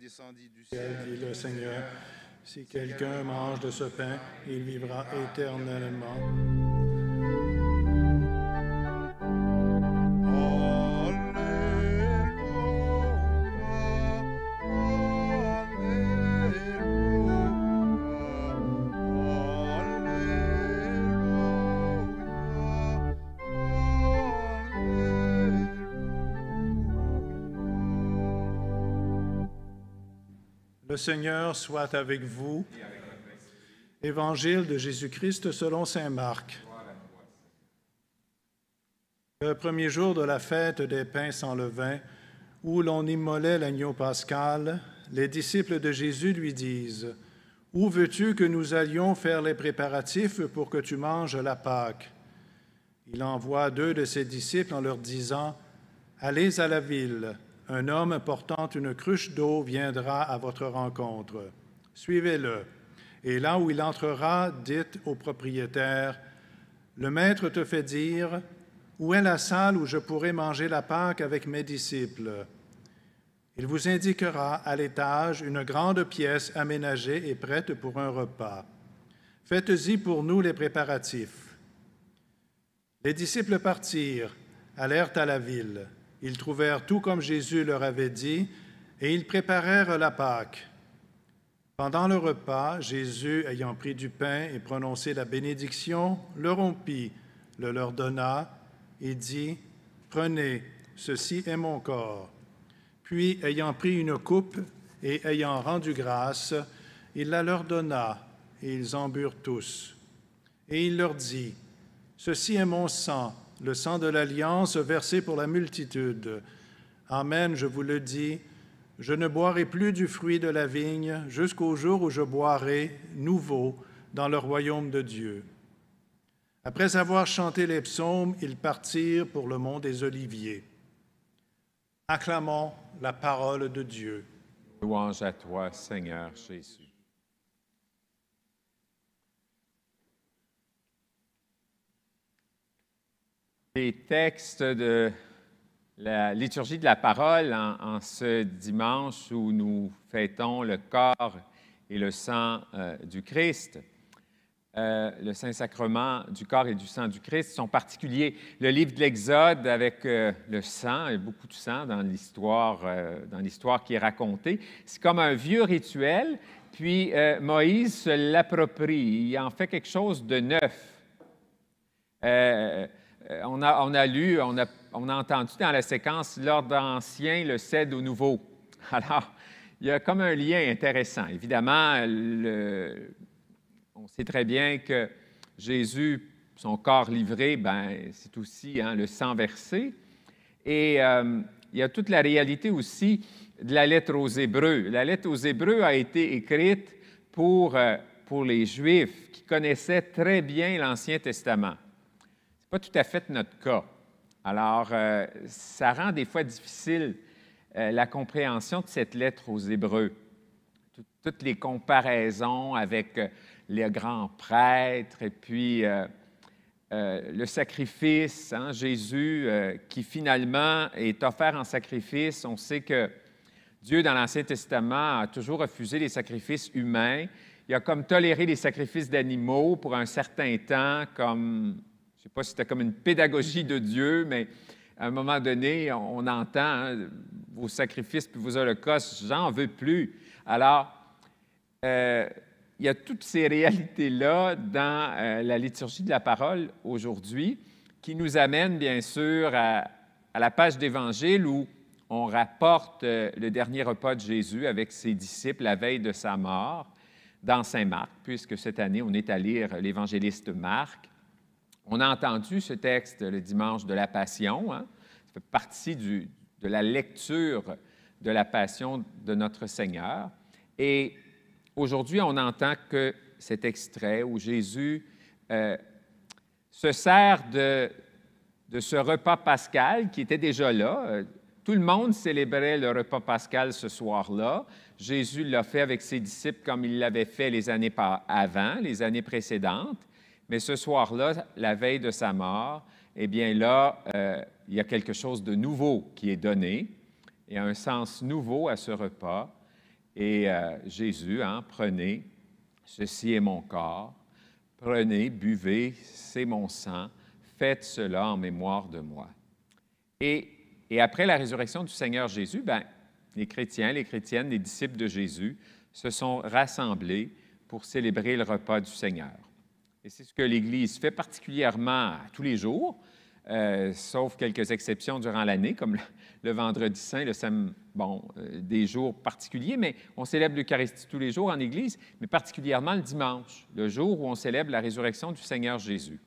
Descendit du ciel, dit le Seigneur. Si quelqu'un mange de ce pain, il vivra éternellement. Le Seigneur soit avec vous. Évangile de Jésus-Christ selon Saint Marc. Le premier jour de la fête des pains sans levain, où l'on immolait l'agneau pascal, les disciples de Jésus lui disent, Où veux-tu que nous allions faire les préparatifs pour que tu manges la Pâque Il envoie deux de ses disciples en leur disant, Allez à la ville un homme portant une cruche d'eau viendra à votre rencontre. Suivez-le. Et là où il entrera, dites au propriétaire, Le maître te fait dire, Où est la salle où je pourrai manger la Pâque avec mes disciples Il vous indiquera à l'étage une grande pièce aménagée et prête pour un repas. Faites-y pour nous les préparatifs. Les disciples partirent, allèrent à la ville. Ils trouvèrent tout comme Jésus leur avait dit, et ils préparèrent la Pâque. Pendant le repas, Jésus, ayant pris du pain et prononcé la bénédiction, le rompit, le leur donna, et dit, Prenez, ceci est mon corps. Puis, ayant pris une coupe et ayant rendu grâce, il la leur donna, et ils en burent tous. Et il leur dit, Ceci est mon sang le sang de l'alliance versé pour la multitude. Amen, je vous le dis, je ne boirai plus du fruit de la vigne jusqu'au jour où je boirai nouveau dans le royaume de Dieu. Après avoir chanté les psaumes, ils partirent pour le mont des Oliviers. Acclamons la parole de Dieu. Louange à toi, Seigneur Jésus. Les textes de la liturgie de la parole en, ce dimanche où nous fêtons le corps et le sang euh, du Christ, euh, le Saint-Sacrement du corps et du sang du Christ sont particuliers. Le livre de l'Exode avec euh, le sang, et beaucoup de sang dans l'histoire, dans l'histoire qui est racontée, c'est comme un vieux rituel, puis Moïse se l'approprie, il en fait quelque chose de neuf. Euh, on, a, lu, on a, entendu dans la séquence l'ordre ancien le cède au nouveau. Alors, il y a comme un lien intéressant. Évidemment, on sait très bien que Jésus, son corps livré, ben, c'est aussi hein, le sang versé. Et euh, il y a toute la réalité aussi de la lettre aux Hébreux. La lettre aux Hébreux a été écrite pour euh, les Juifs qui connaissaient très bien l'Ancien Testament pas tout à fait notre cas. Alors, euh, ça rend des fois difficile euh, la compréhension de cette lettre aux Hébreux. toutes les comparaisons avec euh, les grands prêtres et puis le sacrifice, hein, Jésus qui finalement est offert en sacrifice. On sait que Dieu, dans l'Ancien Testament, a toujours refusé les sacrifices humains. Il a comme toléré les sacrifices d'animaux pour un certain temps, comme je ne sais pas si c'était comme une pédagogie de Dieu, mais à un moment donné, on, entend hein, vos sacrifices puis vos holocaustes, j'en veux plus. Alors, euh, il y a toutes ces réalités-là dans euh, la liturgie de la parole aujourd'hui qui nous amène bien sûr à, la page d'Évangile où on rapporte euh, le dernier repas de Jésus avec ses disciples la veille de sa mort dans Saint Marc, puisque cette année on est à lire l'évangéliste Marc. On a entendu ce texte le dimanche de la Passion. Hein? Ça fait partie de la lecture de la Passion de notre Seigneur. Et aujourd'hui, on entend que cet extrait où Jésus euh, se sert de, ce repas pascal qui était déjà là. Euh, tout le monde célébrait le repas pascal ce soir-là. Jésus l'a fait avec ses disciples comme il l'avait fait les années avant, les années précédentes. Mais ce soir-là, la veille de sa mort, eh bien là, euh, il y a quelque chose de nouveau qui est donné. Il y a un sens nouveau à ce repas. Et euh, Jésus, hein, prenez, ceci est mon corps, prenez, buvez, c'est mon sang, faites cela en mémoire de moi. Et, et après la résurrection du Seigneur Jésus, ben, les chrétiens, les chrétiennes, les disciples de Jésus se sont rassemblés pour célébrer le repas du Seigneur. Et c'est ce que l'Église fait particulièrement tous les jours, euh, sauf quelques exceptions durant l'année, comme le, vendredi saint, le samedi, bon, euh, des jours particuliers, mais on célèbre l'Eucharistie tous les jours en Église, mais particulièrement le dimanche, le jour où on célèbre la résurrection du Seigneur Jésus.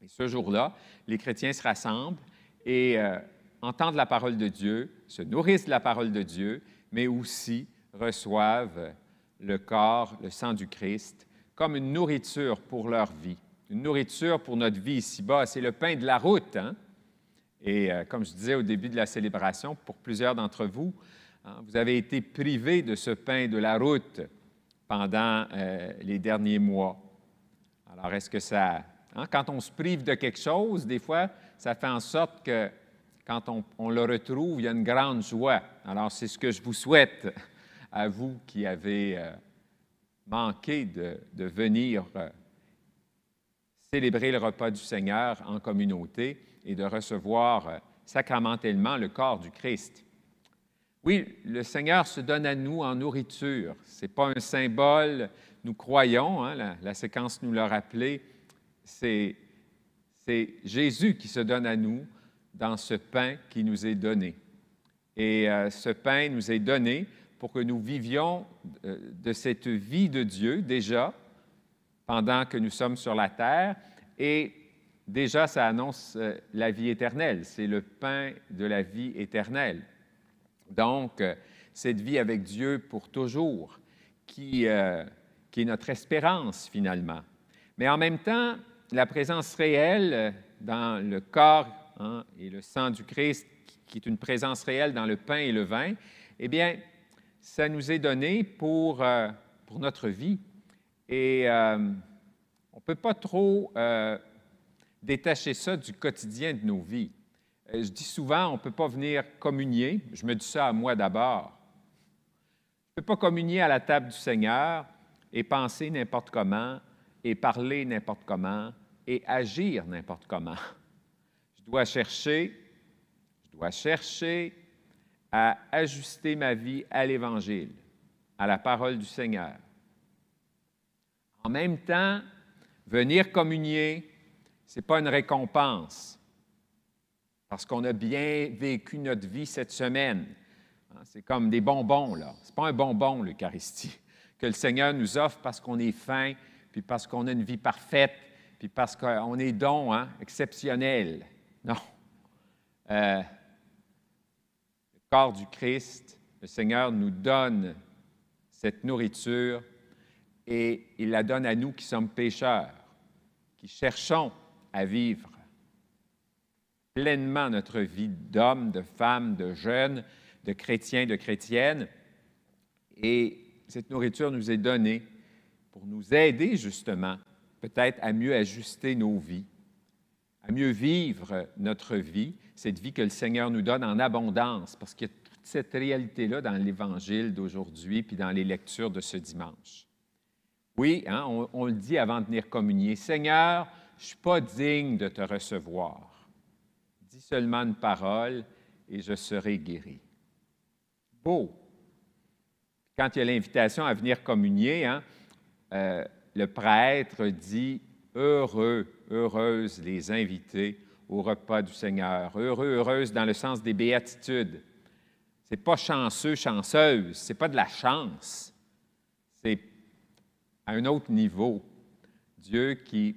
Et ce jour-là, les chrétiens se rassemblent et euh, entendent la parole de Dieu, se nourrissent de la parole de Dieu, mais aussi reçoivent le corps, le sang du Christ comme une nourriture pour leur vie, une nourriture pour notre vie ici-bas. C'est le pain de la route. Hein? Et euh, comme je disais au début de la célébration, pour plusieurs d'entre vous, hein, vous avez été privés de ce pain de la route pendant euh, les derniers mois. Alors, est-ce que ça... Hein, quand on se prive de quelque chose, des fois, ça fait en sorte que quand on, le retrouve, il y a une grande joie. Alors, c'est ce que je vous souhaite à vous qui avez... Euh, manquer de, venir euh, célébrer le repas du Seigneur en communauté et de recevoir euh, sacramentellement le corps du Christ. Oui, le Seigneur se donne à nous en nourriture. Ce n'est pas un symbole, nous croyons, hein, la, séquence nous l'a rappelé, c'est Jésus qui se donne à nous dans ce pain qui nous est donné. Et euh, ce pain nous est donné pour que nous vivions euh, de cette vie de Dieu déjà pendant que nous sommes sur la terre et déjà ça annonce euh, la vie éternelle, c'est le pain de la vie éternelle. Donc, euh, cette vie avec Dieu pour toujours, qui, qui est notre espérance finalement. Mais en même temps, la présence réelle dans le corps hein, et le sang du Christ, qui est une présence réelle dans le pain et le vin, eh bien, ça nous est donné pour, euh, pour notre vie. Et euh, on ne peut pas trop euh, détacher ça du quotidien de nos vies. Je dis souvent, on ne peut pas venir communier. Je me dis ça à moi d'abord. Je ne peux pas communier à la table du Seigneur et penser n'importe comment, et parler n'importe comment, et agir n'importe comment. Je dois chercher, je dois chercher, à ajuster ma vie à l'Évangile, à la parole du Seigneur. En même temps, venir communier, ce n'est pas une récompense, parce qu'on a bien vécu notre vie cette semaine. Hein, c'est comme des bonbons, là. Ce n'est pas un bonbon, l'Eucharistie, que le Seigneur nous offre parce qu'on est fin, puis parce qu'on a une vie parfaite, puis parce qu'on est don, hein, exceptionnel. Non. Euh, du Christ, le Seigneur nous donne cette nourriture et il la donne à nous qui sommes pécheurs, qui cherchons à vivre pleinement notre vie d'hommes, de femmes, de jeunes, de chrétien, de chrétienne. Et cette nourriture nous est donnée pour nous aider justement peut-être à mieux ajuster nos vies, à mieux vivre notre vie, cette vie que le Seigneur nous donne en abondance, parce qu'il y a toute cette réalité-là dans l'Évangile d'aujourd'hui, puis dans les lectures de ce dimanche. Oui, hein, on, le dit avant de venir communier, Seigneur, je ne suis pas digne de te recevoir. Dis seulement une parole et je serai guéri. Beau. Quand il y a l'invitation à venir communier, hein, euh, le prêtre dit, heureux heureuses les invités au repas du Seigneur. Heureux, heureuses dans le sens des béatitudes. C'est pas chanceux, chanceuse, c'est pas de la chance. C'est à un autre niveau. Dieu qui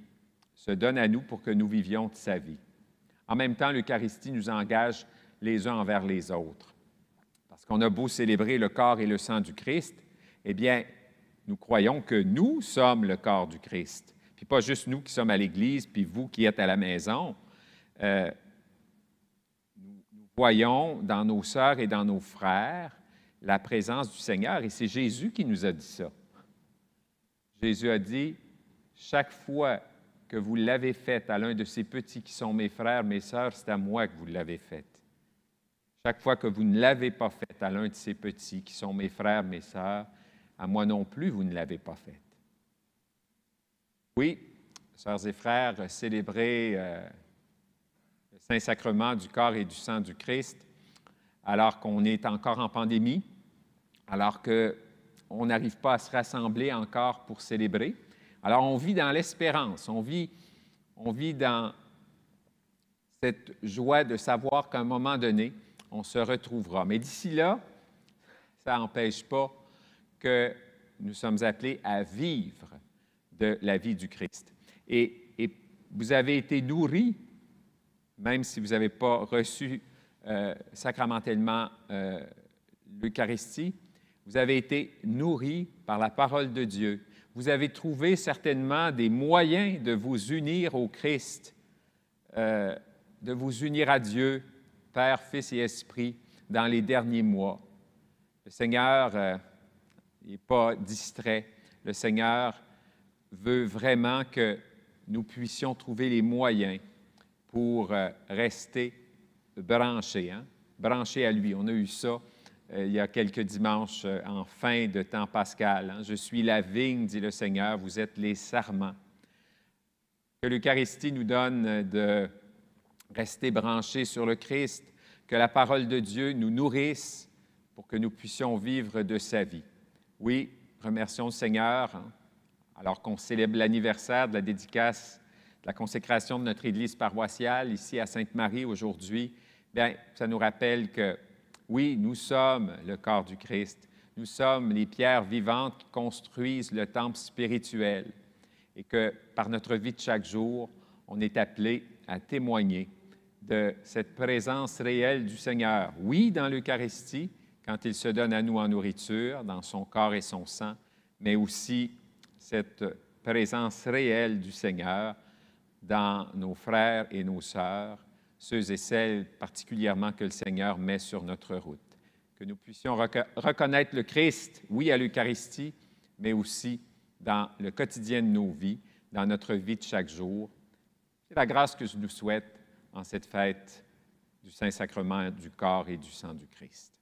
se donne à nous pour que nous vivions de sa vie. En même temps, l'Eucharistie nous engage les uns envers les autres. Parce qu'on a beau célébrer le corps et le sang du Christ, eh bien, nous croyons que nous sommes le corps du Christ puis pas juste nous qui sommes à l'Église, puis vous qui êtes à la maison. Euh, nous voyons dans nos sœurs et dans nos frères la présence du Seigneur, et c'est Jésus qui nous a dit ça. Jésus a dit, chaque fois que vous l'avez faite à l'un de ces petits qui sont mes frères, mes sœurs, c'est à moi que vous l'avez faite. Chaque fois que vous ne l'avez pas faite à l'un de ces petits qui sont mes frères, mes sœurs, à moi non plus, vous ne l'avez pas faite. Oui, sœurs et frères, célébrer euh, le Saint-Sacrement du corps et du sang du Christ alors qu'on est encore en pandémie, alors qu'on n'arrive pas à se rassembler encore pour célébrer. Alors on vit dans l'espérance, on vit, on vit dans cette joie de savoir qu'à un moment donné, on se retrouvera. Mais d'ici là, ça n'empêche pas que nous sommes appelés à vivre de la vie du Christ. Et, vous avez été nourris, même si vous n'avez pas reçu euh, sacramentellement euh, l'Eucharistie, vous avez été nourris par la parole de Dieu. Vous avez trouvé certainement des moyens de vous unir au Christ, euh, de vous unir à Dieu, Père, Fils et Esprit, dans les derniers mois. Le Seigneur n'est pas distrait. Le Seigneur veut vraiment que nous puissions trouver les moyens pour euh, rester branchés, hein, branchés à lui. On a eu ça euh, il y a quelques dimanches euh, en fin de temps pascal. Hein. Je suis la vigne, dit le Seigneur, vous êtes les sarments. Que l'Eucharistie nous donne de rester branchés sur le Christ, que la parole de Dieu nous nourrisse pour que nous puissions vivre de sa vie. Oui, remercions le Seigneur. Hein, alors qu'on célèbre l'anniversaire de la dédicace, de la consécration de notre église paroissiale ici à Sainte-Marie aujourd'hui, bien, ça nous rappelle que oui, nous sommes le corps du Christ. Nous sommes les pierres vivantes qui construisent le temple spirituel et que par notre vie de chaque jour, on est appelé à témoigner de cette présence réelle du Seigneur. Oui, dans l'Eucharistie, quand il se donne à nous en nourriture, dans son corps et son sang, mais aussi cette présence réelle du Seigneur dans nos frères et nos sœurs, ceux et celles particulièrement que le Seigneur met sur notre route. Que nous puissions reconnaître le Christ, oui, à l'Eucharistie, mais aussi dans le quotidien de nos vies, dans notre vie de chaque jour. C'est la grâce que je nous souhaite en cette fête du Saint-Sacrement du corps et du sang du Christ.